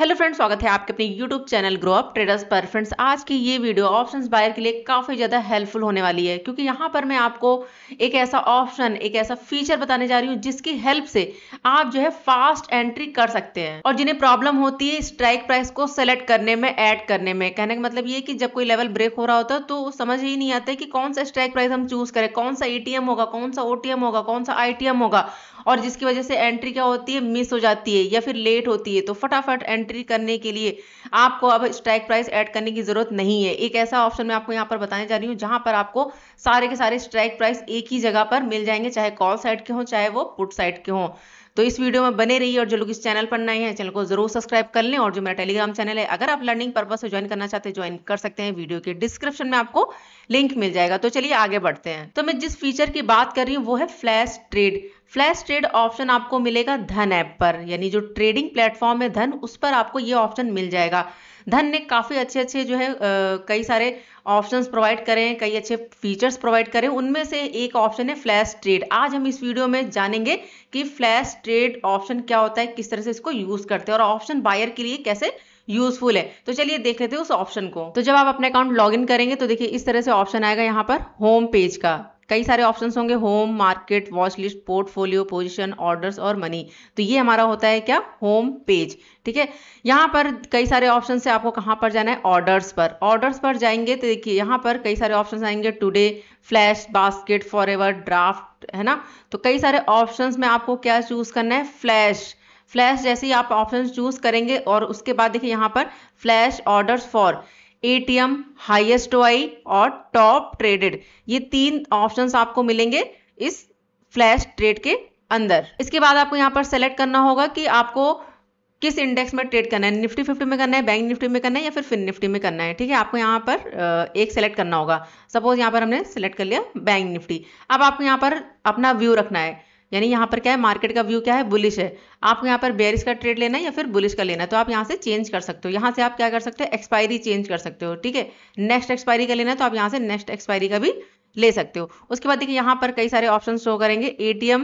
hello friends स्वागत है आपके अपने YouTube channel Grow Up Traders पर फ्रेंड्स आज की ये वीडियो ऑप्शंस बायर के लिए काफ़ी ज़्यादा हेल्पफुल होने वाली है क्योंकि यहाँ पर मैं आपको एक ऐसा ऑप्शन एक ऐसा फीचर बताने जा रही हूँ जिसकी हेल्प से आप जो है फास्ट एंट्री कर सकते हैं और जिन्हें प्रॉब्लम होती है स्ट्राइक प्राइस को सेलेक्ट करने में ऐड करने में कहने का मतलब ये कि जब कोई लेवल ब्रेक हो रहा होता है तो समझ ही नहीं आता कि कौन सा स्ट्राइक प्राइस हम चूज़ करें कौन सा ए होगा कौन सा ओ होगा कौन सा आई होगा और जिसकी वजह से एंट्री क्या होती है मिस हो जाती है या फिर लेट होती है तो फटाफट एंट्री एंट्री करने के लिए आपको अब स्ट्राइक प्राइस ऐड करने की जरूरत नहीं है एक ऐसा ऑप्शन मैं आपको यहाँ पर बताने जा रही हूँ जहां पर आपको सारे के सारे स्ट्राइक प्राइस एक ही जगह पर मिल जाएंगे चाहे कॉल साइड के हों चाहे वो पुट साइड के हों तो इस वीडियो में बने रहिए और जो लोग इस चैनल पर नए हैं चैनल को जरूर सब्सक्राइब कर लें और जो मेरा टेलीग्राम चैनल है अगर आप लर्निंग पर्पज से ज्वाइन करना चाहते हैं ज्वाइन कर सकते हैं वीडियो के डिस्क्रिप्शन में आपको लिंक मिल जाएगा तो चलिए आगे बढ़ते हैं तो मैं जिस फीचर की बात कर रही हूँ वो है flash trade flash trade option आपको मिलेगा धन ऐप पर यानी जो ट्रेडिंग प्लेटफॉर्म है धन उस पर आपको ये ऑप्शन मिल जाएगा धन ने काफ़ी अच्छे अच्छे जो है कई सारे ऑप्शंस प्रोवाइड करें हैं कई अच्छे फीचर्स प्रोवाइड करें उनमें से एक ऑप्शन है फ्लैश ट्रेड आज हम इस वीडियो में जानेंगे कि फ्लैश ट्रेड ऑप्शन क्या होता है किस तरह से इसको यूज़ करते हैं और ऑप्शन बायर के लिए कैसे यूजफुल है तो चलिए देख लेते हैं उस ऑप्शन को तो जब आप अपने अकाउंट लॉग करेंगे तो देखिए इस तरह से ऑप्शन आएगा यहाँ पर होम पेज का कई सारे ऑप्शंस होंगे home market watch list portfolio position orders और मनी तो ये हमारा होता है क्या होम पेज ठीक है यहाँ पर कई सारे ऑप्शन है आपको कहाँ पर जाना है ऑर्डर्स पर ऑर्डर्स पर जाएंगे तो देखिए यहाँ पर कई सारे ऑप्शन आएंगे today flash basket for ever draft है ना तो कई सारे ऑप्शन में आपको क्या चूज करना है फ्लैश फ्लैश जैसे ही आप ऑप्शन चूज करेंगे और उसके बाद देखिए यहाँ पर flash orders for ATM highest वाई और टॉप ट्रेडेड ये तीन ऑप्शंस आपको मिलेंगे इस फ्लैश ट्रेड के अंदर इसके बाद आपको यहाँ पर सेलेक्ट करना होगा कि आपको किस इंडेक्स में ट्रेड करना है निफ्टी फिफ्टी में करना है बैंक निफ्टी में करना है या फिर फिन निफ्टी में करना है ठीक है आपको यहाँ पर एक सेलेक्ट करना होगा सपोज यहाँ पर हमने सेलेक्ट कर लिया बैंक निफ्टी अब आपको यहाँ पर अपना व्यू रखना है यानी यहाँ पर क्या है मार्केट का व्यू क्या है बुलिश है आपको यहाँ पर बेरिस का ट्रेड लेना है या फिर बुलिश का लेना है तो आप यहाँ से चेंज कर सकते हो यहाँ से आप क्या कर सकते हो एक्सपायरी चेंज कर सकते हो ठीक है नेक्स्ट एक्सपायरी का लेना है तो आप यहाँ से नेक्स्ट एक्सपायरी का भी ले सकते हो उसके बाद देखिए यहाँ पर कई सारे ऑप्शन शो करेंगे ए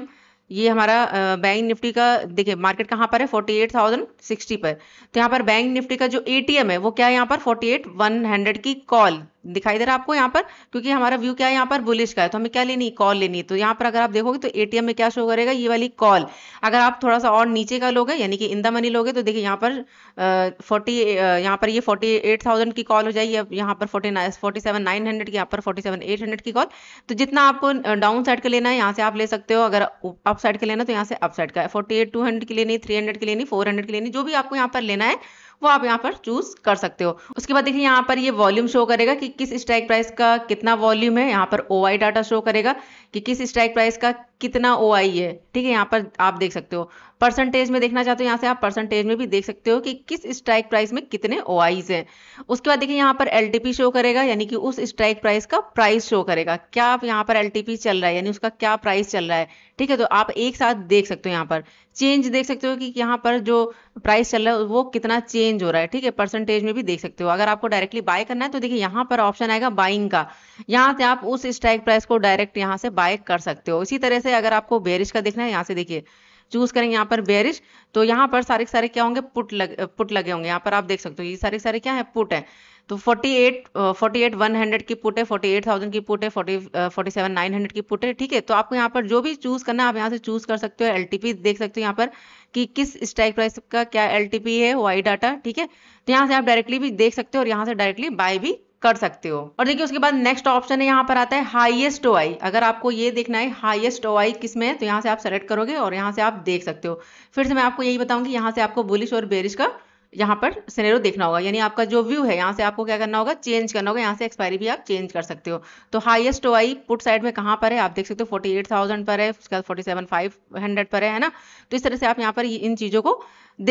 ये हमारा बैंक निफ्टी का देखिए मार्केट कहाँ पर है फोर्टी एट थाउजेंड सिक्सटी पर तो यहाँ पर बैंक निफ्टी का जो एटीएम है वो क्या है यहाँ पर फोर्टी एट वन हंड्रेड की कॉल दिखाई दे रहा है आपको यहाँ पर क्योंकि हमारा व्यू क्या है यहाँ पर बुलिश का है तो हमें क्या लेनी कॉल लेनी है तो यहाँ पर अगर आप देखोगे तो एटीएम में क्या शो करेगा ये वाली कॉल अगर आप थोड़ा सा और नीचे का लोगे यानी कि इंदा मनी लोगे तो देखिए यहाँ पर फोर्टी यहाँ पर ये फोर्टी एट थाउजेंड की कॉल हो जाएगी अब यहाँ पर forty nine forty seven nine hundred की यहाँ पर फोर्टी सेवन एट हंड्रेड की कॉल तो जितना आपको डाउन साइड का लेना है यहाँ से आप ले सकते हो अगर अप साइड का लेना तो यहाँ से अप साइड का फोर्टी एट टू हंड्रेड की लेनी थ्री हंड्रेड की लेनी फोर हंड्रेड की लेनी जो भी आपको यहाँ पर लेना है वो आप यहाँ पर चूज कर सकते हो उसके बाद देखिए यहाँ पर ये वॉल्यूम शो करेगा कि किस स्ट्राइक प्राइस का कितना वॉल्यूम है यहाँ पर ओ डाटा शो करेगा कि किस स्ट्राइक प्राइस का कितना ओ है ठीक है यहाँ पर आप देख सकते हो परसेंटेज में देखना चाहते हो यहाँ से आप परसेंटेज में भी देख सकते हो कि किस स्ट्राइक प्राइस में कितने ओ हैं उसके बाद देखिए यहाँ पर एल शो करेगा यानी कि उस स्ट्राइक प्राइस का प्राइस शो करेगा क्या आप यहाँ पर एल चल रहा है यानी उसका क्या प्राइस चल रहा है ठीक है तो आप एक साथ देख सकते हो यहाँ पर चेंज देख सकते हो कि यहाँ पर जो प्राइस चल रहा है वो कितना चेंज हो रहा है ठीक है परसेंटेज में भी देख सकते हो अगर आपको डायरेक्टली बाय करना है तो देखिए यहाँ पर ऑप्शन आएगा बाइंग का यहाँ से आप उस स्ट्राइक प्राइस को डायरेक्ट यहाँ से बाय कर सकते हो इसी तरह से अगर आपको बेरिश का देखना है यहाँ से देखिए चूज करें यहाँ पर बेरिश तो यहाँ पर सारे सारे क्या होंगे पुट लग, पुट लगे होंगे यहाँ पर आप देख सकते हो ये सारे सारे क्या तो uh, है पुट है तो 48 48 100 की पुट है 48,000 की पुट है 47 900 की पुट है ठीक है तो आपको यहाँ पर जो भी चूज करना है आप यहाँ से चूज कर सकते हो एलटीपी देख सकते हो यहाँ पर कि किस स्ट्राइक प्राइस का क्या एल है वाई डाटा ठीक है तो यहाँ से आप डायरेक्टली भी देख सकते हो और यहाँ से डायरेक्टली बाय भी कर सकते हो और देखिए उसके बाद नेक्स्ट ऑप्शन है यहाँ पर आता है हाईएस्ट ओ अगर आपको ये देखना है हाईएस्ट ओ किस में है तो यहाँ से आप सेलेक्ट करोगे और यहाँ से आप देख सकते हो फिर से मैं आपको यही बताऊंगी यहाँ से आपको बुलिश और बेरिश का यहाँ पर सिनेरो देखना होगा यानी आपका जो व्यू है यहाँ से आपको क्या करना होगा चेंज करना होगा यहाँ से एक्सपायरी भी आप चेंज कर सकते हो तो हाईएस्ट ओआई पुट साइड में कहाँ पर है आप देख सकते हो 48,000 पर है उसके बाद 47,500 पर है है ना तो इस तरह से आप यहाँ पर इन चीज़ों को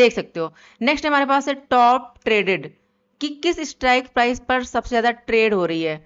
देख सकते हो नेक्स्ट हमारे पास है टॉप ट्रेडेड कि किस स्ट्राइक प्राइस पर सबसे ज़्यादा ट्रेड हो रही है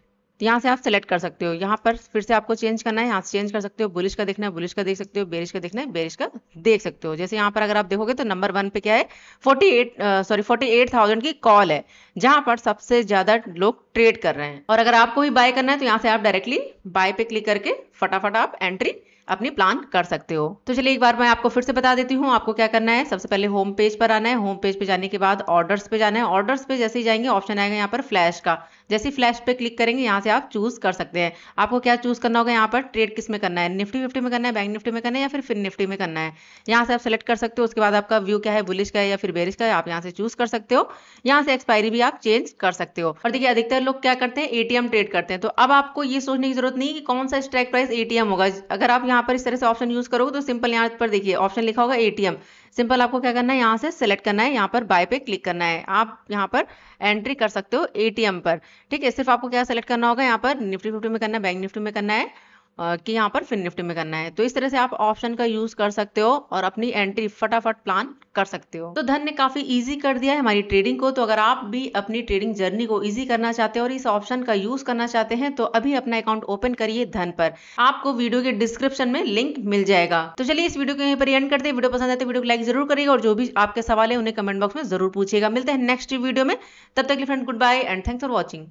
तो यहाँ से आप सेलेक्ट कर सकते हो यहाँ पर फिर से आपको चेंज करना है यहाँ से चेंज कर सकते हो बुलिश का देखना है बुलिश का देख सकते हो बेरिश का देखना है बेरिश का देख सकते हो जैसे यहाँ पर अगर आप देखोगे तो नंबर वन पे क्या है forty eight sorry forty eight thousand की कॉल है जहाँ पर सबसे ज्यादा लोग ट्रेड कर रहे हैं और अगर आपको भी बाय करना है तो यहाँ से आप डायरेक्टली बाय पे क्लिक करके फटाफट आप एंट्री अपनी प्लान कर सकते हो तो चलिए एक बार मैं आपको फिर से बता देती हूँ आपको क्या करना है सबसे पहले होम पेज पर आना है होम पेज पे जाने के बाद ऑर्डर्स पे जाना है ऑर्डर्स पे जैसे ही जाएंगे ऑप्शन आएगा यहाँ पर फ्लैश का जैसे फ्लैश पे क्लिक करेंगे यहाँ से आप चूज़ कर सकते हैं आपको क्या चूज़ करना होगा यहाँ पर ट्रेड किस में करना है निफ्टी फिफ्टी में करना है बैंक निफ्टी में करना है या फिर फिर निफ्टी में करना है यहाँ से आप सेलेक्ट कर सकते हो उसके बाद आपका व्यू क्या है बुलिश का है या फिर बेरिश का है आप यहाँ से चूज़ कर सकते हो यहाँ से एक्सपायरी भी आप चेंज कर सकते हो और देखिए अधिकतर लोग क्या करते हैं एटीएम ट्रेड करते हैं तो अब आपको ये सोचने की जरूरत नहीं कि कौन सा स्ट्राइक प्राइस एटीएम होगा अगर आप यहाँ पर इस तरह से ऑप्शन यूज़ करोगे तो सिंपल यहाँ पर देखिए ऑप्शन लिखा होगा एटीएम सिंपल आपको क्या करना है यहाँ से सिलेक्ट करना है यहाँ पर बाय पे क्लिक करना है आप यहाँ पर एंट्री कर सकते हो एटीएम पर ठीक है सिर्फ आपको क्या सिलेक्ट करना होगा यहाँ पर निफ्टी फिफ्टी में करना है बैंक निफ्टी में करना है कि यहाँ पर फिन निफ्टी में करना है तो इस तरह से आप ऑप्शन का यूज कर सकते हो और अपनी एंट्री फटाफट प्लान कर सकते हो तो धन ने काफी इजी कर दिया है हमारी ट्रेडिंग को तो अगर आप भी अपनी ट्रेडिंग जर्नी को इजी करना चाहते हो और इस ऑप्शन का यूज करना चाहते हैं तो अभी अपना अकाउंट ओपन करिए धन पर आपको वीडियो के डिस्क्रिप्शन में लिंक मिल जाएगा तो चलिए इस वीडियो को यहीं पर एंड करते वीडियो पसंद आते वीडियो को लाइक जरूर करिएगा और जो भी आपके सवाल है उन्हें कमेंट बॉक्स में जरूर पूछेगा मिलते हैं नेक्स्ट वीडियो में तब तक friend goodbye and thanks for watching